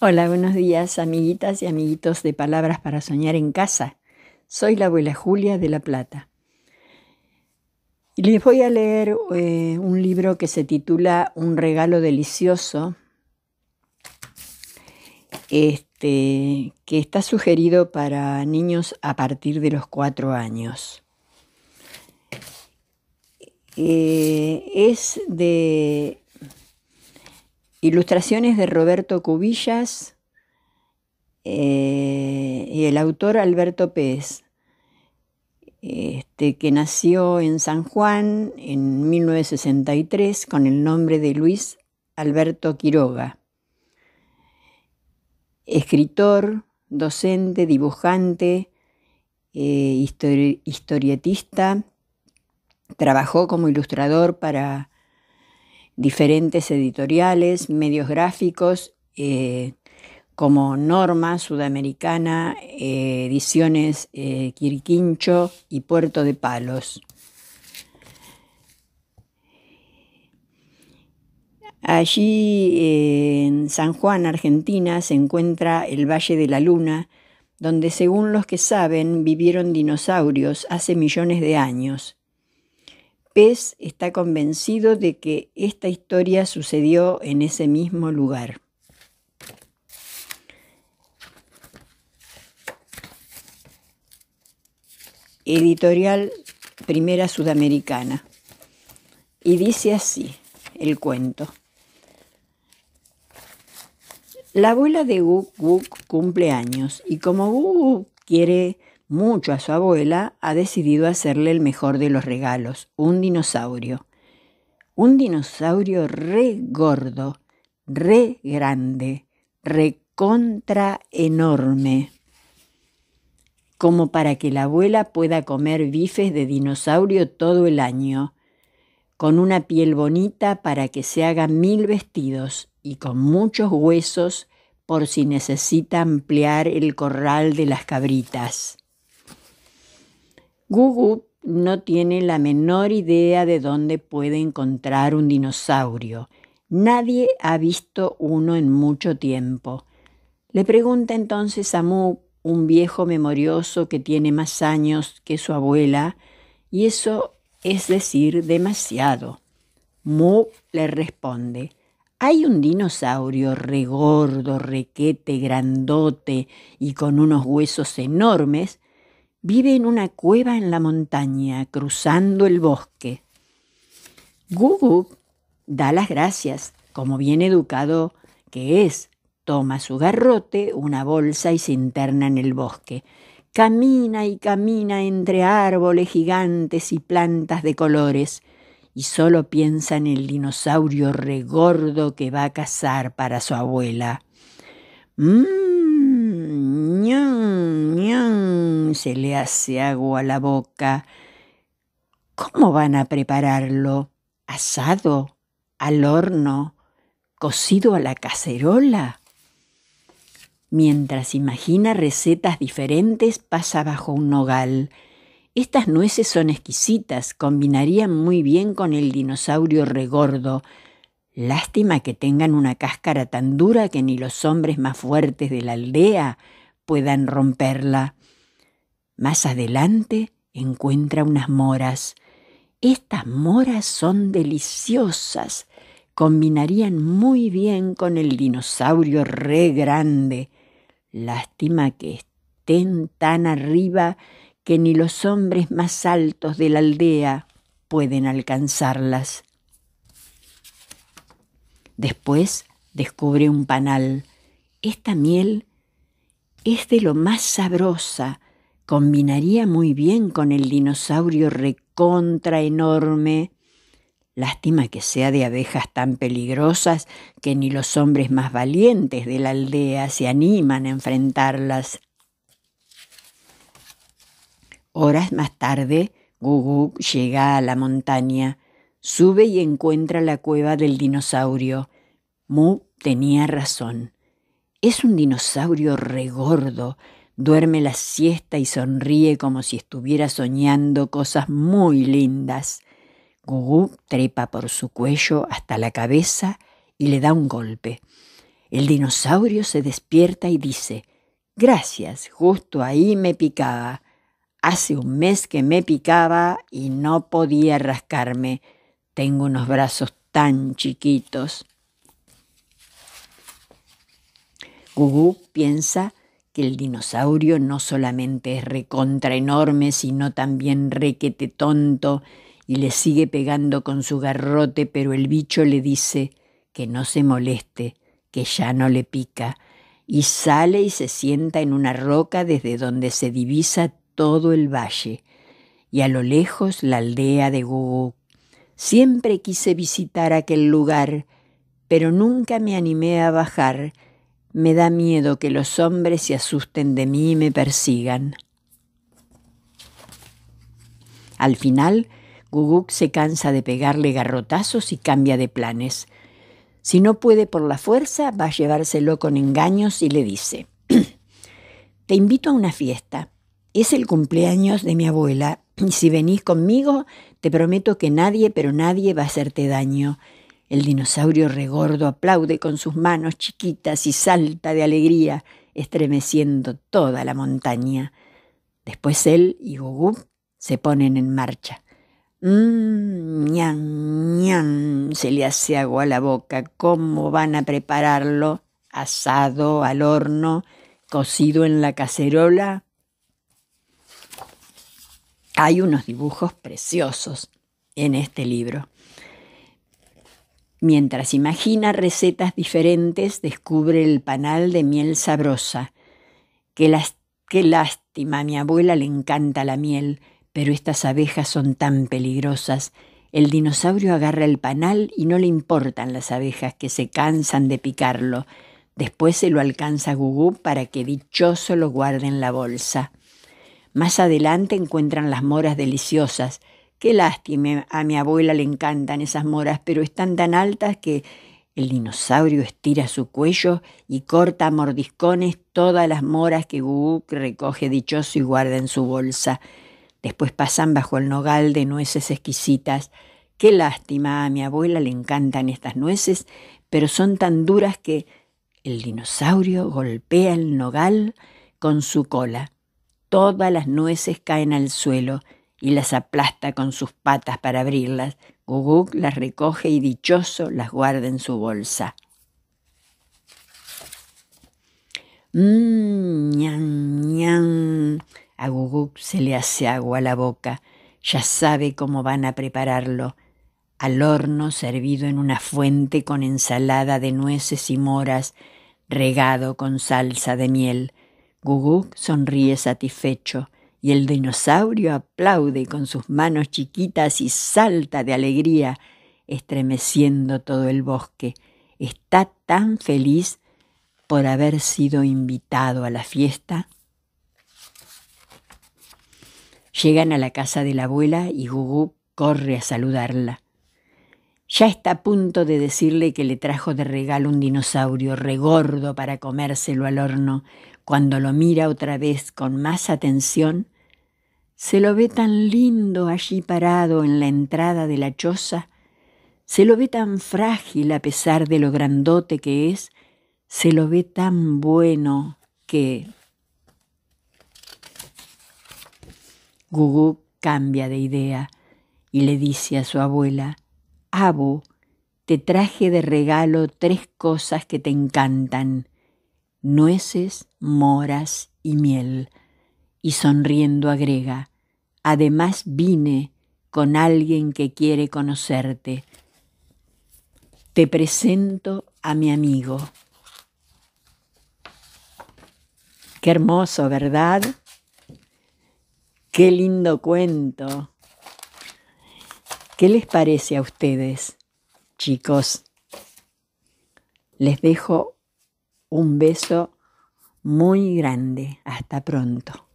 Hola, buenos días, amiguitas y amiguitos de Palabras para Soñar en Casa. Soy la abuela Julia de La Plata. les voy a leer eh, un libro que se titula Un regalo delicioso, este, que está sugerido para niños a partir de los cuatro años. Eh, es de Ilustraciones de Roberto Cubillas eh, y el autor Alberto Pérez, este, que nació en San Juan en 1963 con el nombre de Luis Alberto Quiroga. Escritor, docente, dibujante, eh, historietista, trabajó como ilustrador para diferentes editoriales, medios gráficos, eh, como Norma, Sudamericana, eh, Ediciones eh, Quirquincho y Puerto de Palos. Allí en San Juan, Argentina, se encuentra el Valle de la Luna, donde según los que saben vivieron dinosaurios hace millones de años. Pez está convencido de que esta historia sucedió en ese mismo lugar. Editorial Primera Sudamericana. Y dice así el cuento. La abuela de Gug Guk cumple años y como Guk quiere mucho a su abuela, ha decidido hacerle el mejor de los regalos, un dinosaurio. Un dinosaurio re gordo, re grande, recontra enorme. Como para que la abuela pueda comer bifes de dinosaurio todo el año, con una piel bonita para que se haga mil vestidos y con muchos huesos por si necesita ampliar el corral de las cabritas. Gugu no tiene la menor idea de dónde puede encontrar un dinosaurio. Nadie ha visto uno en mucho tiempo. Le pregunta entonces a Mu, un viejo memorioso que tiene más años que su abuela, y eso es decir demasiado. Mu le responde, hay un dinosaurio regordo, requete, grandote y con unos huesos enormes vive en una cueva en la montaña, cruzando el bosque. Gugu da las gracias, como bien educado que es. Toma su garrote, una bolsa y se interna en el bosque. Camina y camina entre árboles gigantes y plantas de colores, y solo piensa en el dinosaurio regordo que va a cazar para su abuela. Mm, se le hace agua a la boca. ¿Cómo van a prepararlo? ¿Asado? ¿Al horno? ¿Cocido a la cacerola? Mientras imagina recetas diferentes, pasa bajo un nogal. Estas nueces son exquisitas, combinarían muy bien con el dinosaurio regordo. Lástima que tengan una cáscara tan dura que ni los hombres más fuertes de la aldea puedan romperla. Más adelante encuentra unas moras. Estas moras son deliciosas. Combinarían muy bien con el dinosaurio re grande. Lástima que estén tan arriba que ni los hombres más altos de la aldea pueden alcanzarlas. Después descubre un panal. Esta miel es de lo más sabrosa, combinaría muy bien con el dinosaurio recontra enorme. Lástima que sea de abejas tan peligrosas que ni los hombres más valientes de la aldea se animan a enfrentarlas. Horas más tarde, Gugu llega a la montaña, sube y encuentra la cueva del dinosaurio. Mu tenía razón. Es un dinosaurio regordo, duerme la siesta y sonríe como si estuviera soñando cosas muy lindas. Gugu trepa por su cuello hasta la cabeza y le da un golpe. El dinosaurio se despierta y dice, Gracias, justo ahí me picaba. Hace un mes que me picaba y no podía rascarme. Tengo unos brazos tan chiquitos. Gugu piensa que el dinosaurio no solamente es recontra enorme, sino también requete tonto, y le sigue pegando con su garrote, pero el bicho le dice que no se moleste, que ya no le pica, y sale y se sienta en una roca desde donde se divisa todo el valle, y a lo lejos la aldea de Gugu. Siempre quise visitar aquel lugar, pero nunca me animé a bajar, me da miedo que los hombres se asusten de mí y me persigan. Al final, Guguk se cansa de pegarle garrotazos y cambia de planes. Si no puede por la fuerza, va a llevárselo con engaños y le dice, Te invito a una fiesta. Es el cumpleaños de mi abuela, y si venís conmigo, te prometo que nadie, pero nadie va a hacerte daño. El dinosaurio regordo aplaude con sus manos chiquitas y salta de alegría, estremeciendo toda la montaña. Después él y Gugú se ponen en marcha. Mmm, ¡Ñan! ñam, se le hace agua a la boca. ¿Cómo van a prepararlo? Asado, al horno, cocido en la cacerola. Hay unos dibujos preciosos en este libro. Mientras imagina recetas diferentes, descubre el panal de miel sabrosa. Qué, lástima, a mi abuela le encanta la miel, pero estas abejas son tan peligrosas. El dinosaurio agarra el panal y no le importan las abejas que se cansan de picarlo. Después se lo alcanza a Gugú para que dichoso lo guarde en la bolsa. Más adelante encuentran las moras deliciosas, Qué lástima, a mi abuela le encantan esas moras, pero están tan altas que el dinosaurio estira su cuello y corta a mordiscones todas las moras que Guguk recoge dichoso y guarda en su bolsa. Después pasan bajo el nogal de nueces exquisitas. Qué lástima, a mi abuela le encantan estas nueces, pero son tan duras que el dinosaurio golpea el nogal con su cola. Todas las nueces caen al suelo y las aplasta con sus patas para abrirlas, Guguk las recoge y dichoso las guarda en su bolsa. Mmm, ñan, ñan. A Guguk se le hace agua a la boca. Ya sabe cómo van a prepararlo. Al horno servido en una fuente con ensalada de nueces y moras, regado con salsa de miel. Guguk sonríe satisfecho y el dinosaurio aplaude con sus manos chiquitas y salta de alegría, estremeciendo todo el bosque. Está tan feliz por haber sido invitado a la fiesta. Llegan a la casa de la abuela y Gugú corre a saludarla. Ya está a punto de decirle que le trajo de regalo un dinosaurio regordo para comérselo al horno, cuando lo mira otra vez con más atención se lo ve tan lindo allí parado en la entrada de la choza, se lo ve tan frágil a pesar de lo grandote que es, se lo ve tan bueno que... Gugu cambia de idea y le dice a su abuela, Abu, te traje de regalo tres cosas que te encantan, nueces, moras y miel. Y sonriendo agrega, Además vine con alguien que quiere conocerte. Te presento a mi amigo. Qué hermoso, ¿verdad? Qué lindo cuento. ¿Qué les parece a ustedes, chicos? Les dejo un beso muy grande. Hasta pronto.